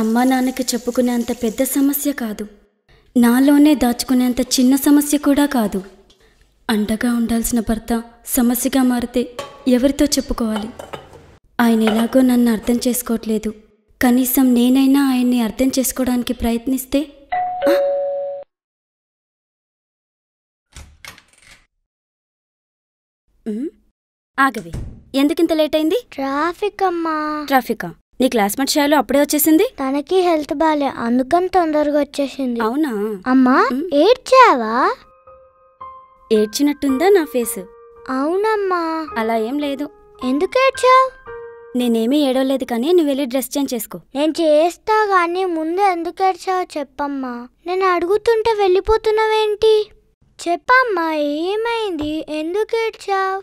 అమ్మా నాన్నకి చెప్పుకునేంత పెద్ద సమస్య కాదు నాలోనే దాచుకునేంత చిన్న సమస్య కూడా కాదు అండగా ఉండాల్సిన భర్త సమస్యగా మారితే ఎవరితో చెప్పుకోవాలి ఆయన ఎలాగో నన్ను అర్థం చేసుకోవట్లేదు కనీసం నేనైనా ఆయన్ని అర్థం చేసుకోవడానికి ప్రయత్నిస్తే ఆగవి ఎందుకింత లేట్ అయింది ట్రాఫిక్ అమ్మా ట్రాఫికా నీ క్లాస్మేట్ షాలో అప్పుడే వచ్చేసింది తనకి హెల్త్ బాలే అందుకని తొందరగా వచ్చేసింది అవునా అమ్మా ఏడ్చావా ఏడ్చినట్టుందా నా ఫేస్ అవునమ్మా అలా ఏం లేదు ఎందుకు ఏడ్చావు నేనేమీ ఏడవలేదు కానీ నువ్వు వెళ్ళి డ్రెస్ చేంజ్ చేసుకో నేను చేస్తా కానీ ముందు ఎందుకు ఏడ్చావో చెప్పమ్మా నేను అడుగుతుంటే వెళ్ళిపోతున్నావేంటి చెప్పమ్మా ఏమైంది ఎందుకు ఏడ్చావు